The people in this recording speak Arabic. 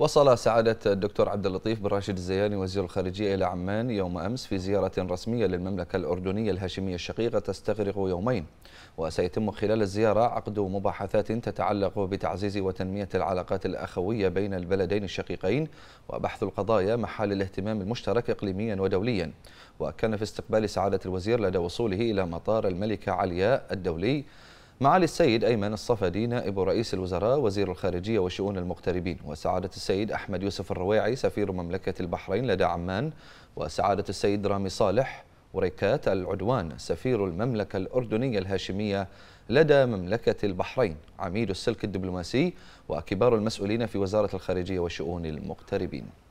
وصل سعادة الدكتور عبد اللطيف بن راشد الزياني وزير الخارجية إلى عمان يوم أمس في زيارة رسمية للمملكة الأردنية الهاشمية الشقيقة تستغرق يومين وسيتم خلال الزيارة عقد مباحثات تتعلق بتعزيز وتنمية العلاقات الأخوية بين البلدين الشقيقين وبحث القضايا محل الاهتمام المشترك إقليميا ودوليا وكان في استقبال سعادة الوزير لدى وصوله إلى مطار الملكة علياء الدولي معالي السيد أيمن الصفدي نائب رئيس الوزراء وزير الخارجية وشؤون المغتربين وسعادة السيد أحمد يوسف الرواعي سفير مملكة البحرين لدى عمان وسعادة السيد رامي صالح وريكات العدوان سفير المملكة الأردنية الهاشمية لدى مملكة البحرين عميد السلك الدبلوماسي وكبار المسؤولين في وزارة الخارجية وشؤون المغتربين